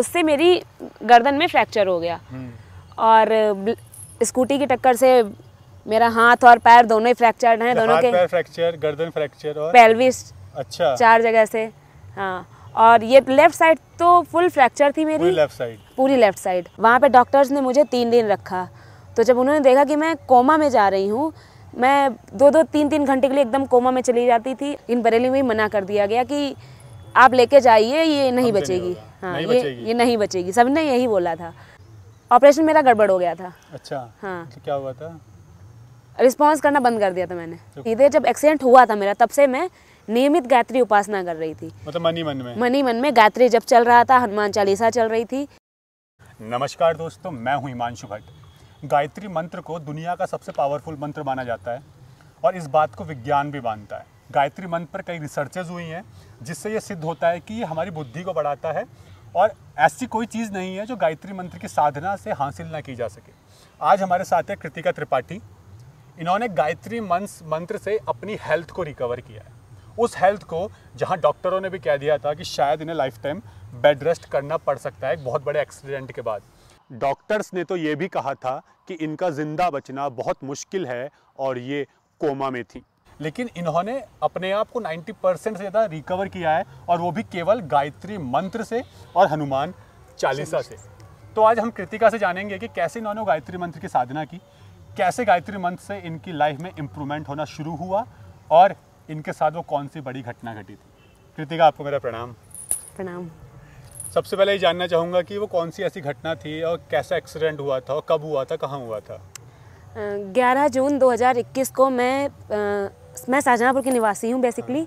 उससे मेरी गर्दन में फ्रैक्चर हो गया हम्म। और स्कूटी की टक्कर से मेरा हाथ और पैर दोनों ही फ्रैक्चर हैं दोनों के पैर फ्रैक्चर गर्दन फ्रैक्चर और पेल्विस अच्छा चार जगह से हाँ और ये लेफ्ट साइड तो फुल फ्रैक्चर थी मेरी लेफ्ट साइड पूरी लेफ्ट साइड वहाँ पे डॉक्टर्स ने मुझे तीन दिन रखा तो जब उन्होंने देखा कि मैं कोमा में जा रही हूँ मैं दो दो तीन तीन घंटे के लिए एकदम कोमा में चली जाती थी इन बरेली में मना कर दिया गया कि आप लेके जाइए ये नहीं बचेगी हाँ ये ये नहीं बचेगी सबने यही बोला था ऑपरेशन मेरा गड़बड़ हो गया था अच्छा हाँ तो क्या हुआ था रिस्पॉन्स करना बंद कर दिया था मैंने सीधे जब एक्सीडेंट हुआ था मेरा तब से मैं नियमित गायत्री उपासना कर रही थी मतलब मनी मन में मनी मन में गायत्री जब चल रहा था हनुमान चालीसा चल रही थी नमस्कार दोस्तों मैं हूँ हिमांशु भट्ट गायत्री मंत्र को दुनिया का सबसे पावरफुल मंत्र माना जाता है और इस बात को विज्ञान भी मानता है गायत्री मंत्र पर कई रिसर्चेज हुई हैं जिससे ये सिद्ध होता है कि ये हमारी बुद्धि को बढ़ाता है और ऐसी कोई चीज़ नहीं है जो गायत्री मंत्र की साधना से हासिल ना की जा सके आज हमारे साथ है कृतिका त्रिपाठी इन्होंने गायत्री मंत्र से अपनी हेल्थ को रिकवर किया है उस हेल्थ को जहाँ डॉक्टरों ने भी कह दिया था कि शायद इन्हें लाइफ टाइम बेड रेस्ट करना पड़ सकता है एक बहुत बड़े एक्सीडेंट के बाद डॉक्टर्स ने तो ये भी कहा था कि इनका ज़िंदा बचना बहुत मुश्किल है और ये कोमा में थी लेकिन इन्होंने अपने आप को 90 परसेंट से ज़्यादा रिकवर किया है और वो भी केवल गायत्री मंत्र से और हनुमान चालीसा से तो आज हम कृतिका से जानेंगे कि कैसे इन्होंने गायत्री मंत्र की साधना की कैसे गायत्री मंत्र से इनकी लाइफ में इम्प्रूवमेंट होना शुरू हुआ और इनके साथ वो कौन सी बड़ी घटना घटी थी कृतिका आपको मेरा प्रणाम प्रणाम सबसे पहले ये जानना चाहूँगा कि वो कौन सी ऐसी घटना थी और कैसा एक्सीडेंट हुआ था और कब हुआ था कहाँ हुआ था 11 जून 2021 को मैं मैं शाहजहाँपुर की निवासी हूँ बेसिकली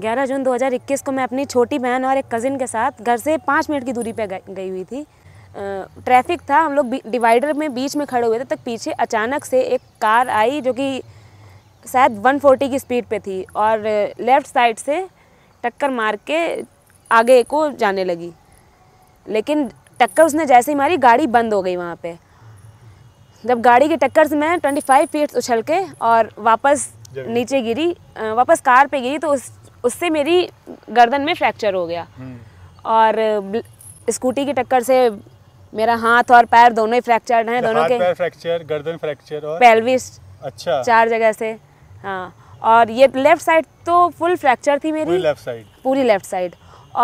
ग्यारह जून 2021 को मैं अपनी छोटी बहन और एक कज़िन के साथ घर से पाँच मिनट की दूरी पर गई हुई थी ट्रैफिक था हम लोग डिवाइडर में बीच में खड़े हुए थे तब पीछे अचानक से एक कार आई जो कि शायद 140 की स्पीड पे थी और लेफ़्ट साइड से टक्कर मार के आगे को जाने लगी लेकिन टक्कर उसने जैसे ही मारी गाड़ी बंद हो गई वहाँ पे जब गाड़ी की टक्कर से मैं 25 फीट उछल के और वापस नीचे गिरी वापस कार पे गिरी तो उस उससे मेरी गर्दन में फ्रैक्चर हो गया हम्म। और स्कूटी की टक्कर से मेरा हाथ और पैर दोनों ही फ्रैक्चर हैं दोनों के फ्रैक्चर गर्दन फ्रैक्चर और पेल्विस अच्छा चार जगह से हाँ और ये लेफ्ट साइड तो फुल फ्रैक्चर थी मेरी लेफ्ट साइड पूरी लेफ्ट साइड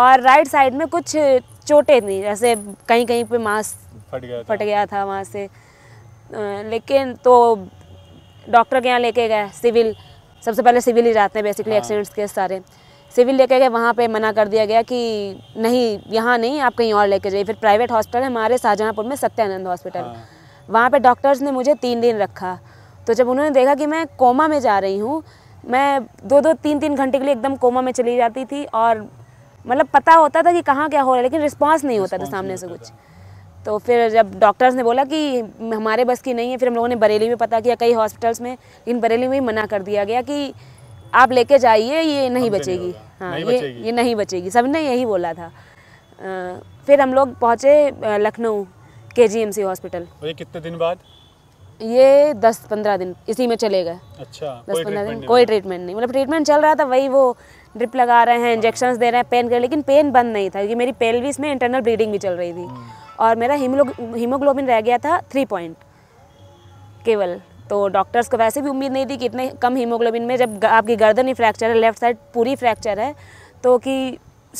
और राइट साइड में कुछ चोटें थी जैसे कहीं कहीं पे मांस फट गया फट गया था वहाँ से लेकिन तो डॉक्टर के यहाँ लेके गए सिविल सबसे पहले सिविल ही जाते हैं बेसिकली एक्सीडेंट्स केस सारे सिविल लेके गए वहाँ पे मना कर दिया गया कि नहीं यहाँ नहीं आप कहीं और लेके जाइए फिर प्राइवेट हॉस्पिटल है हमारे शाहजहाँपुर में सत्यानंद हॉस्पिटल हाँ। वहाँ पे डॉक्टर्स ने मुझे तीन दिन रखा तो जब उन्होंने देखा कि मैं कोमा में जा रही हूँ मैं दो दो तीन तीन घंटे के लिए एकदम कोमा में चली जाती थी और मतलब पता होता था कि कहाँ क्या हो रहा है लेकिन रिस्पॉन्स नहीं होता था सामने से कुछ तो फिर जब डॉक्टर्स ने बोला कि हमारे बस की नहीं है फिर हम लोगों ने बरेली में पता किया कई हॉस्पिटल्स में लेकिन बरेली में ही मना कर दिया गया कि आप लेके जाइए ये नहीं बचेगी हाँ ये ये नहीं बचेगी सबने यही बोला था फिर हम लोग पहुँचे लखनऊ के जी एम सी हॉस्पिटल ये कितने दिन बाद ये दस पंद्रह दिन इसी में चले गए अच्छा दस पंद्रह दिन कोई ट्रीटमेंट नहीं मतलब ट्रीटमेंट चल रहा था वही वो ड्रिप लगा रहे हैं इंजेक्शन हाँ। दे रहे हैं पेन कर लेकिन पेन बंद नहीं था क्योंकि मेरी पेल्विस में इंटरनल ब्लीडिंग भी चल रही थी हम्म। और मेरा हीमोग्लोबिन रह गया था थ्री पॉइंट केवल तो डॉक्टर्स को वैसे भी उम्मीद नहीं थी कि इतने कम हीमोग्लोबिन में जब आपकी गर्दन ही फ्रैक्चर है लेफ्ट साइड पूरी फ्रैक्चर है तो कि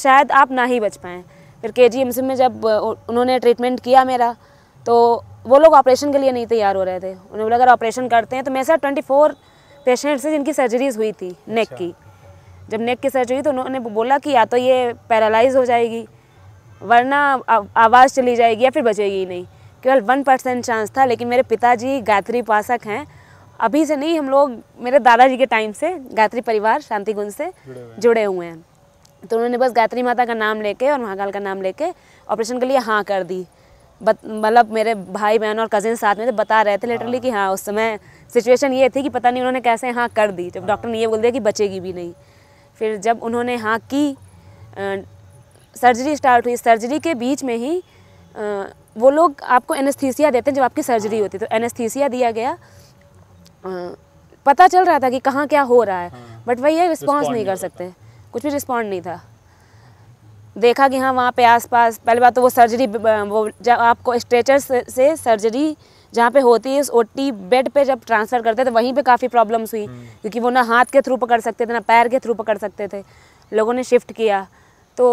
शायद आप ना ही बच पाएँ फिर के जी में जब उन्होंने ट्रीटमेंट किया मेरा तो वो लोग ऑपरेशन के लिए नहीं तैयार हो रहे थे उन्होंने बोला अगर ऑपरेशन करते हैं तो मेरे साथ ट्वेंटी फोर पेशेंट्स हैं जिनकी सर्जरीज हुई थी नेक अच्छा। की जब नेक की सर्जरी हुई तो उन्होंने बोला कि या तो ये पैरालाइज हो जाएगी वरना आवाज़ चली जाएगी या फिर बचेगी ही नहीं केवल वन परसेंट चांस था लेकिन मेरे पिताजी गायत्री उपासक हैं अभी से नहीं हम लोग मेरे दादाजी के टाइम से गायत्री परिवार शांति गुंज से जुड़े हुए हैं तो उन्होंने बस गायत्री माता का नाम लेके और महाकाल का नाम लेके ऑपरेशन के लिए हाँ कर दी मतलब मेरे भाई बहन और कजिन साथ में थे तो बता रहे थे लिटरली हाँ। कि हाँ उस समय सिचुएशन ये थी कि पता नहीं उन्होंने कैसे हाँ कर दी जब डॉक्टर हाँ। ने ये बोल दिया कि बचेगी भी नहीं फिर जब उन्होंने हाँ की सर्जरी स्टार्ट हुई सर्जरी के बीच में ही वो लोग आपको एनेस्थीसिया देते हैं जब आपकी सर्जरी होती है तो एनेस्थीसिया दिया गया पता चल रहा था कि कहाँ क्या हो रहा है हाँ। बट वही है रिस्पॉन्स नहीं, कर सकते कुछ भी रिस्पॉन्ड नहीं था देखा कि हाँ वहाँ पे आसपास पहले बात तो वो सर्जरी वो जब आपको स्ट्रेचर से, से सर्जरी जहाँ पे होती है उस ओटी बेड पे जब ट्रांसफ़र करते थे तो वहीं पे काफ़ी प्रॉब्लम्स हुई हम्म। क्योंकि वो ना हाथ के थ्रू पकड़ सकते थे ना पैर के थ्रू पकड़ सकते थे लोगों ने शिफ्ट किया तो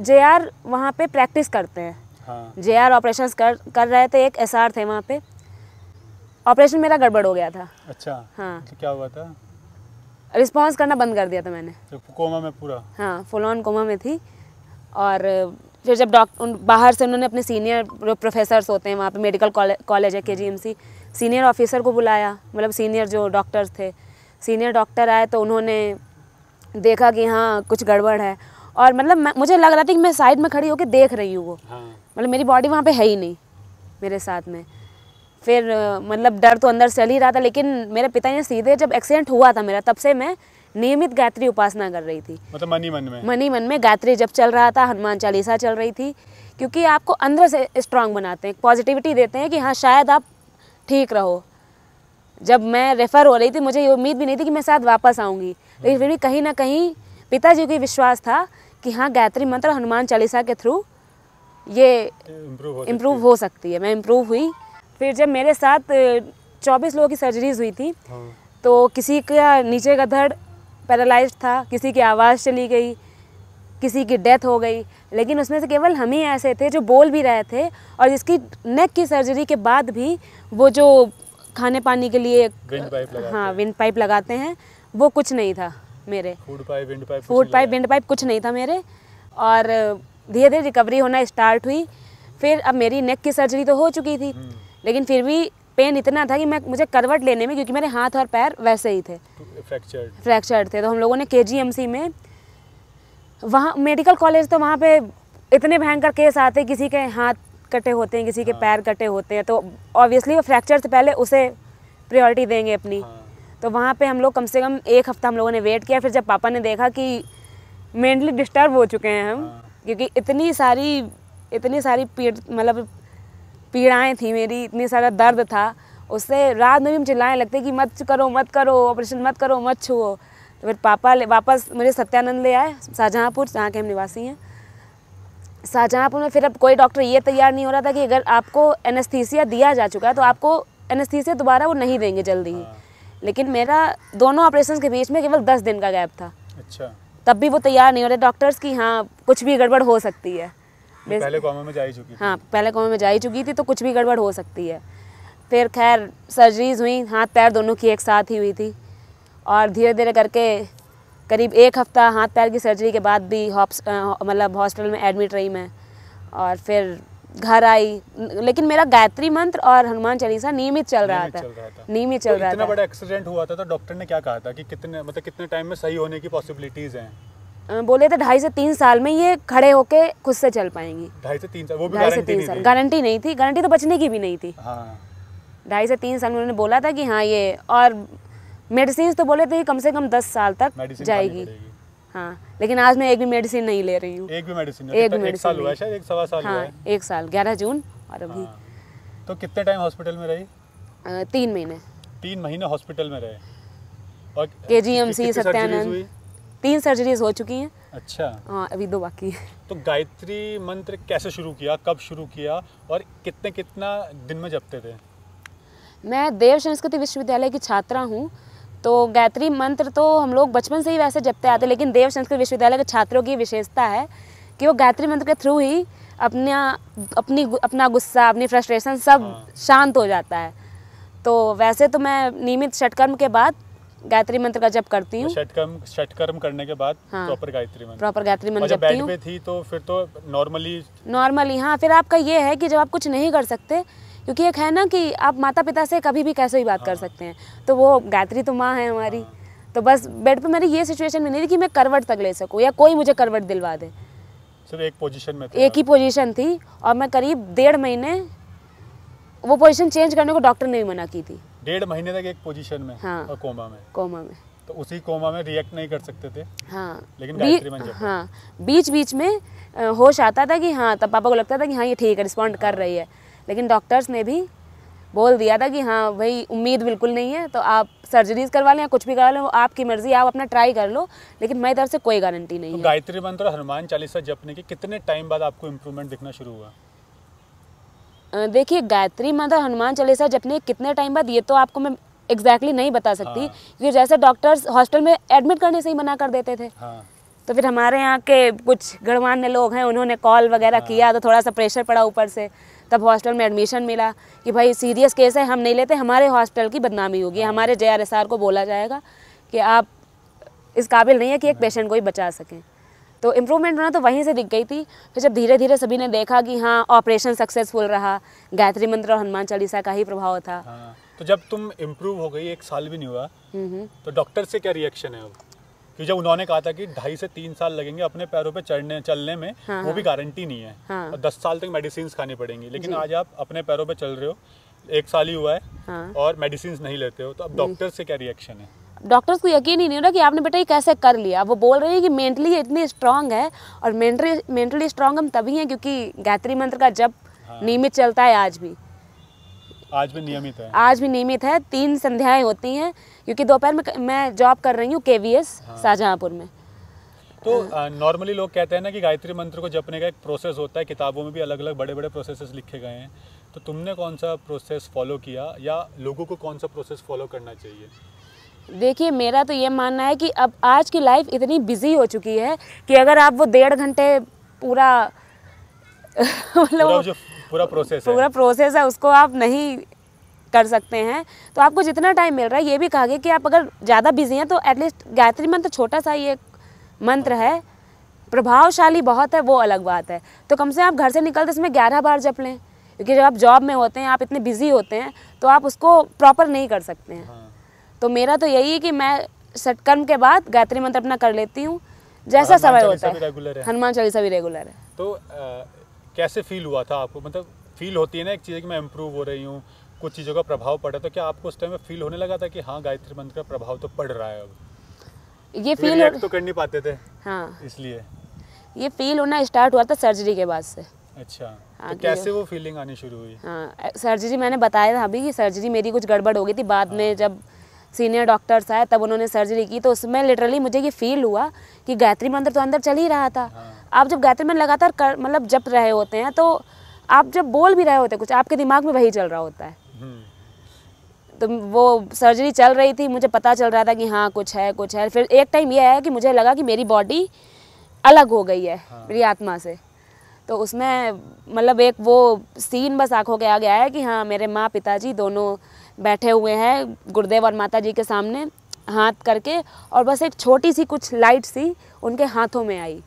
जे आर वहाँ पे प्रैक्टिस करते हैं हाँ। जे आर ऑपरेशन कर कर रहे थे एक एस आर थे वहाँ पे ऑपरेशन मेरा गड़बड़ हो गया था अच्छा हाँ तो क्या हुआ था रिस्पॉन्स करना बंद कर दिया था मैंने तो कोमा में पूरा हाँ फुल ऑन कोमा में थी और फिर जब डॉक्टर बाहर से उन्होंने अपने सीनियर प्रोफेसर्स होते हैं वहाँ पे मेडिकल कॉलेज है K G M C senior officer को बुलाया मतलब सीनियर जो डॉक्टर्स थे सीनियर डॉक्टर आए तो उन्होंने देखा कि हाँ कुछ गड़बड़ है और मतलब मुझे लग रहा था कि मैं साइड में खड़ी होकर देख रही हूँ वो हाँ। मतलब मेरी बॉडी वहाँ पे है ही नहीं मेरे साथ में फिर मतलब डर तो अंदर चल ही रहा था लेकिन मेरे पिता ने सीधे जब एक्सीडेंट हुआ था मेरा तब से मैं नियमित गायत्री उपासना कर रही थी मतलब मन ही मन में मन ही मन में गायत्री जब चल रहा था हनुमान चालीसा चल रही थी क्योंकि आपको अंदर से स्ट्रांग बनाते हैं पॉजिटिविटी देते हैं कि हाँ शायद आप ठीक रहो जब मैं रेफ़र हो रही थी मुझे ये उम्मीद भी नहीं थी कि मैं साथ वापस आऊँगी लेकिन हम्म। फिर भी कहीं ना कहीं पिताजी को विश्वास था कि हाँ गायत्री मंत्र हनुमान चालीसा के थ्रू ये इम्प्रूव हो, हो सकती है मैं इम्प्रूव हुई फिर जब मेरे साथ चौबीस लोगों की सर्जरीज हुई थी हाँ। तो किसी का नीचे का धड़ पैरालाइज था किसी की आवाज़ चली गई किसी की डेथ हो गई लेकिन उसमें से केवल हम ही ऐसे थे जो बोल भी रहे थे और जिसकी नेक की सर्जरी के बाद भी वो जो खाने पानी के लिए विंड पाइप हाँ विंड पाइप लगाते हैं वो कुछ नहीं था मेरे food pipe wind pipe food pipe wind pipe कुछ नहीं था मेरे और धीरे धीरे रिकवरी होना स्टार्ट हुई फिर अब मेरी नेक की सर्जरी तो हो चुकी थी हम्म। लेकिन फिर भी पेन इतना था कि मैं मुझे करवट लेने में क्योंकि मेरे हाथ और पैर वैसे ही थे फ्रैक्चर्ड तो थे तो हम लोगों ने के में वहाँ मेडिकल कॉलेज तो वहाँ पे इतने भयंकर केस आते हैं किसी के हाथ कटे होते हैं किसी के हाँ। पैर कटे होते हैं तो ऑब्वियसली वो फ्रैक्चर से पहले उसे प्रायोरिटी देंगे अपनी हाँ। तो वहाँ पे हम लोग कम से कम एक हफ़्ता हम लोगों ने वेट किया फिर जब पापा ने देखा कि मेंटली डिस्टर्ब हो चुके हैं हम हाँ। क्योंकि इतनी सारी इतनी सारी पीड़ मतलब पीड़ाएँ थी मेरी इतनी सारा दर्द था उससे रात में भी हम चिल्लाएँ लगते कि मत करो मत करो ऑपरेशन मत करो मत छुओ तो फिर पापा वापस मुझे सत्यानंद ले आए शाहजहाँपुर जहाँ के हम निवासी हैं शाहजहाँपुर में फिर अब कोई डॉक्टर ये तैयार नहीं हो रहा था कि अगर आपको एनेस्थीसिया दिया जा चुका है तो आपको एनेस्थीसिया दोबारा वो नहीं देंगे जल्दी ही हाँ। लेकिन मेरा दोनों ऑपरेशन के बीच में केवल दस दिन का गैप था अच्छा तब भी वो तैयार नहीं हो रहे डॉक्टर्स की हाँ कुछ भी गड़बड़ हो सकती है पहले कॉमे में जा ही चुकी हाँ पहले कॉमे में जा ही चुकी थी तो कुछ भी गड़बड़ हो सकती है फिर खैर सर्जरीज हुई हाथ पैर दोनों की एक साथ ही हुई थी और धीरे धीरे करके करीब एक हफ्ता हाथ पैर की सर्जरी के बाद भी मतलब हॉस्पिटल में एडमिट रही मैं और फिर घर आई लेकिन मेरा गायत्री मंत्र और हनुमान चालीसा नियमित चल, रहा था नियमित चल तो रहा था इतना बड़ा एक्सीडेंट हुआ था तो डॉक्टर ने क्या कहा था कि कितने मतलब कितने टाइम में सही होने की पॉसिबिलिटीज हैं बोले थे ढाई से तीन साल में ये खड़े होके खुद से चल पाएंगी ढाई से तीन साल वो भी ढाई से तीन साल गारंटी नहीं थी गारंटी तो बचने की भी नहीं थी हाँ। ढाई से तीन साल में उन्होंने बोला था कि हाँ ये और मेडिसिन तो बोले थे कम से कम दस साल तक जाएगी हाँ लेकिन आज मैं एक भी मेडिसिन नहीं ले रही हूँ एक भी मेडिसिन एक भी मेडिसिन साल हुआ शायद एक सवा साल हाँ एक साल ग्यारह जून और अभी हाँ, तो कितने टाइम हॉस्पिटल में रही तीन महीने तीन महीने हॉस्पिटल में रहे और के जी एम सी सत्यानंद तीन सर्जरीज हो चुकी हैं अच्छा हाँ अभी दो बाकी है तो गायत्री मंत्र कैसे शुरू किया कब शुरू किया और कितने कितना दिन में जपते थे मैं देव संस्कृति विश्वविद्यालय की छात्रा हूँ तो गायत्री मंत्र तो हम लोग बचपन से ही वैसे जपते आते लेकिन देव संस्कृत विश्वविद्यालय के छात्रों की विशेषता है कि वो गायत्री मंत्र के थ्रू ही अपना अपनी अपना गुस्सा अपनी फ्रस्ट्रेशन सब हाँ। शांत हो जाता है तो वैसे तो मैं नियमित षटकर्म के बाद गायत्री मंत्र का जप करती हूँ षटकर्म षटकर्म करने के बाद हाँ, प्रॉपर गायत्री मंत्र प्रॉपर गायत्री मंत्र जब थी तो फिर तो नॉर्मली नॉर्मली हाँ फिर आपका ये है कि जब आप कुछ नहीं कर सकते क्योंकि एक है ना कि आप माता पिता से कभी भी कैसे भी बात कर हाँ। सकते हैं तो वो गायत्री तो माँ है हमारी हाँ। तो बस बेड पे मेरी ये सिचुएशन में नहीं थी कि मैं करवट तक ले सकूँ या कोई मुझे करवट दिलवा दे सिर्फ एक पोजीशन में एक ही पोजीशन थी और मैं करीब डेढ़ महीने वो पोजीशन चेंज करने को डॉक्टर ने भी मना की थी डेढ़ महीने तक एक पोजीशन में हाँ और कोमा में कोमा में तो उसी कोमा में रिएक्ट नहीं कर सकते थे हाँ लेकिन बी, हाँ बीच बीच में होश आता था कि हाँ तब पापा को लगता था कि हाँ ये ठीक है रिस्पॉन्ड हाँ, कर रही है लेकिन डॉक्टर्स ने भी बोल दिया था कि हाँ भाई उम्मीद बिल्कुल नहीं है तो आप सर्जरीज करवा लें या कुछ भी करवा लें वो आपकी मर्जी आप अपना ट्राई कर लो लेकिन मेरी तरफ से कोई गारंटी नहीं तो है गायत्री मंत्र और हनुमान चालीसा जपने के कितने टाइम बाद आपको इम्प्रूवमेंट दिखना शुरू हुआ देखिए गायत्री मंत्र हनुमान चालीसा जपने कितने टाइम बाद ये तो आपको मैं एग्जैक्टली नहीं बता सकती हाँ। क्योंकि जैसे डॉक्टर्स हॉस्टल में एडमिट करने से ही मना कर देते थे हाँ। तो फिर हमारे यहाँ के कुछ गणमान्य लोग हैं उन्होंने कॉल वगैरह हाँ। किया तो थोड़ा सा प्रेशर पड़ा ऊपर से तब हॉस्टल में एडमिशन मिला कि भाई सीरियस केस है हम नहीं लेते हमारे हॉस्टल की बदनामी होगी हाँ। हमारे जे आर आर एस को बोला जाएगा कि आप इस काबिल नहीं है कि एक पेशेंट हाँ। को ही बचा सकें तो इम्प्रूवमेंट होना तो वहीं से दिख गई थी फिर जब धीरे धीरे सभी ने देखा कि हाँ ऑपरेशन सक्सेसफुल रहा गायत्री मंत्र और हनुमान चालीसा का ही प्रभाव था हाँ। तो जब तुम इम्प्रूव हो गई एक साल भी नहीं हुआ हम्म, हम्म। तो डॉक्टर से क्या रिएक्शन है कि जब उन्होंने कहा था कि ढाई से तीन साल लगेंगे अपने पैरों पे चढ़ने चलने में हाँ, वो हाँ। भी गारंटी नहीं है हाँ, और दस साल तक मेडिसिन खानी पड़ेंगी लेकिन आज आप अपने पैरों पे चल रहे हो एक साल ही हुआ है हाँ, और मेडिसिन नहीं लेते हो तो अब डॉक्टर से क्या रिएक्शन है डॉक्टर्स को यकीन ही नहीं हो रहा कि आपने बेटा ये कैसे कर लिया वो बोल रहे हैं कि मेंटली इतनी स्ट्रांग है और मेंटली मेंटली स्ट्रांग हम तभी हैं क्योंकि गायत्री मंत्र का जब हाँ। नियमित चलता है आज भी आज भी नियमित है आज भी नियमित है तीन संध्याएं होती हैं क्योंकि दोपहर में मैं जॉब कर रही हूँ के वी एस हाँ। शाहजहाँपुर में तो नॉर्मली लोग कहते हैं ना कि गायत्री मंत्र को जपने का एक प्रोसेस होता है किताबों में भी अलग अलग बड़े बड़े प्रोसेस लिखे गए हैं तो तुमने कौन सा प्रोसेस फॉलो किया या लोगों को कौन सा प्रोसेस फॉलो करना चाहिए देखिए मेरा तो ये मानना है कि अब आज की लाइफ इतनी बिजी हो चुकी है कि अगर आप वो डेढ़ घंटे पूरा मतलब पूरा प्रोसेस पूरा प्रोसेस है उसको आप नहीं कर सकते हैं तो आपको जितना टाइम मिल रहा है ये भी कहा गया कि आप अगर ज़्यादा बिजी हैं तो एटलीस्ट गायत्री मंत्र छोटा सा ये मंत्र है प्रभावशाली बहुत है वो अलग बात है तो कम से आप घर से निकलते इसमें ग्यारह बार जप लें क्योंकि जब आप जॉब में होते हैं आप इतने बिजी होते हैं तो आप उसको प्रॉपर नहीं कर सकते हैं हाँ। तो मेरा तो यही है कि मैं सटकर्म के बाद गायत्री मंत्र अपना कर लेती हूँ जैसा समय होता है हनुमान चालीसा भी रेगुलर है तो आ... कैसे फील हुआ था आपको मतलब फील होती है ना एक चीज़ कि मैं इम्प्रूव हो रही हूँ कुछ चीज़ों का प्रभाव पड़ पड़ा तो क्या आपको उस टाइम में फील होने लगा था कि हाँ गायत्री मंत्र का प्रभाव तो पड़ रहा है अब ये फील तो हो... तो कर नहीं पाते थे हाँ इसलिए ये फील होना स्टार्ट हुआ था सर्जरी के बाद से अच्छा हाँ, तो कैसे वो फीलिंग आनी शुरू हुई हाँ सर्जरी मैंने बताया था अभी कि सर्जरी मेरी कुछ गड़बड़ हो गई थी बाद हाँ, में जब सीनियर डॉक्टर्स आए तब उन्होंने सर्जरी की तो उसमें लिटरली मुझे ये फील हुआ कि गायत्री मंत्र तो अंदर चल ही रहा था हाँ। आप जब गायत्री मंत्र लगातार कर मतलब जप रहे होते हैं तो आप जब बोल भी रहे होते हैं कुछ आपके दिमाग में वही चल रहा होता है हम्म। तो वो सर्जरी चल रही थी मुझे पता चल रहा था कि हाँ कुछ है कुछ है फिर एक टाइम यह है कि मुझे लगा कि मेरी बॉडी अलग हो गई है हाँ। मेरी आत्मा से तो उसमें मतलब एक वो सीन बस आँखों के आ गया है कि हाँ मेरे माँ पिताजी दोनों बैठे हुए हैं गुरुदेव और माता जी के सामने हाथ करके और बस एक छोटी सी कुछ लाइट सी उनके हाथों में आई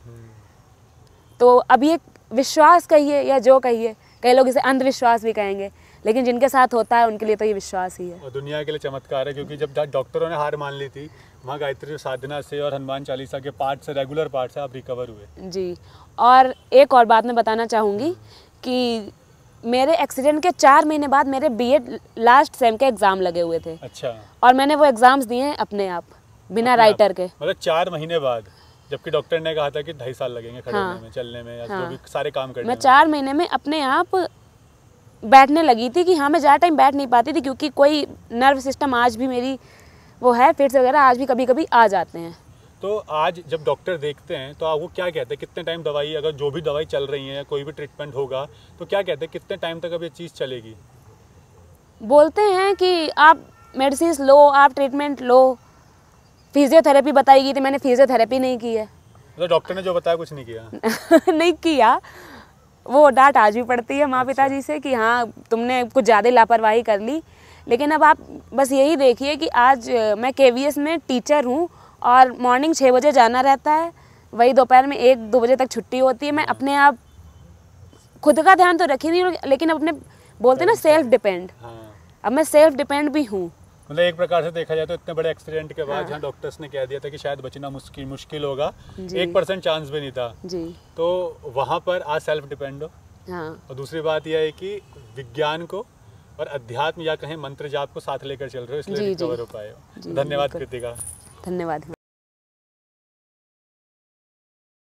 तो अब ये विश्वास कहिए या जो कहिए कई लोग इसे अंधविश्वास भी कहेंगे लेकिन जिनके साथ होता है उनके लिए तो ये विश्वास ही है और दुनिया के लिए चमत्कार है क्योंकि जब डॉक्टरों ने हार मान ली थी माँ गायत्री साधना से और हनुमान चालीसा के पार्ट से रेगुलर पार्ट से आप रिकवर हुए जी और एक और बात मैं बताना चाहूँगी हम्म। कि मेरे एक्सीडेंट के चार महीने बाद मेरे बीएड लास्ट सेम के एग्जाम लगे हुए थे अच्छा और मैंने वो एग्जाम्स दिए हैं अपने आप बिना राइटर के मतलब चार महीने बाद जबकि डॉक्टर ने कहा था कि ढाई साल लगेंगे खड़े हाँ, में चलने में या हाँ, जो भी सारे काम करने मैं चार महीने में अपने आप बैठने लगी थी कि हाँ मैं ज़्यादा टाइम बैठ नहीं पाती थी क्योंकि कोई नर्व सिस्टम आज भी मेरी वो है फिट्स वगैरह आज भी कभी कभी आ जाते हैं तो आज जब डॉक्टर देखते हैं तो आप वो क्या कहते हैं कितने टाइम दवाई अगर जो भी दवाई चल रही है कोई भी ट्रीटमेंट होगा तो क्या कहते हैं कितने टाइम तक अब ये चीज़ चलेगी बोलते हैं कि आप मेडिसिन लो आप ट्रीटमेंट लो फिजियोथेरेपी बताई गई थी मैंने फिजियोथेरेपी नहीं की है तो डॉक्टर ने जो बताया कुछ नहीं किया नहीं किया वो डांट आज भी पड़ती है माँ अच्छा। पिताजी से कि हाँ तुमने कुछ ज़्यादा लापरवाही कर ली लेकिन अब आप बस यही देखिए कि आज मैं के में टीचर हूँ और मॉर्निंग छः बजे जाना रहता है वही दोपहर में एक दो बजे तक छुट्टी होती है मैं अपने आप खुद का ध्यान तो रखी नहीं लेकिन अपने बोलते ना सेल्फ डिपेंड हाँ। अब मैं सेल्फ डिपेंड भी हूँ मतलब एक प्रकार से देखा जाए तो इतने बड़े एक्सीडेंट के बाद हाँ। डॉक्टर्स ने कह दिया था कि शायद बचना मुश्किल मुश्किल होगा एक परसेंट चांस भी नहीं था जी तो वहाँ पर आज सेल्फ डिपेंड हो हाँ। और दूसरी बात यह है कि विज्ञान को और अध्यात्म या कहें मंत्र जाप को साथ लेकर चल रहे हो इसलिए रिकवर हो पाए धन्यवाद कृतिका धन्यवाद